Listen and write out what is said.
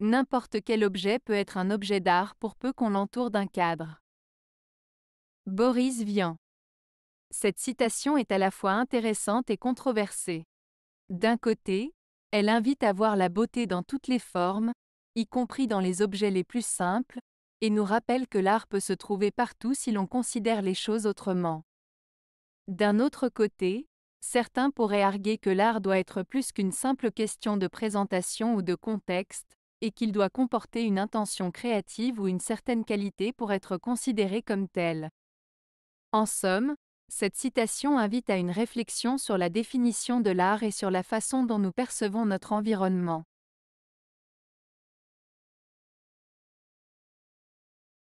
N'importe quel objet peut être un objet d'art pour peu qu'on l'entoure d'un cadre. Boris Vian. Cette citation est à la fois intéressante et controversée. D'un côté, elle invite à voir la beauté dans toutes les formes, y compris dans les objets les plus simples, et nous rappelle que l'art peut se trouver partout si l'on considère les choses autrement. D'un autre côté, certains pourraient arguer que l'art doit être plus qu'une simple question de présentation ou de contexte, et qu'il doit comporter une intention créative ou une certaine qualité pour être considéré comme tel. En somme, cette citation invite à une réflexion sur la définition de l'art et sur la façon dont nous percevons notre environnement.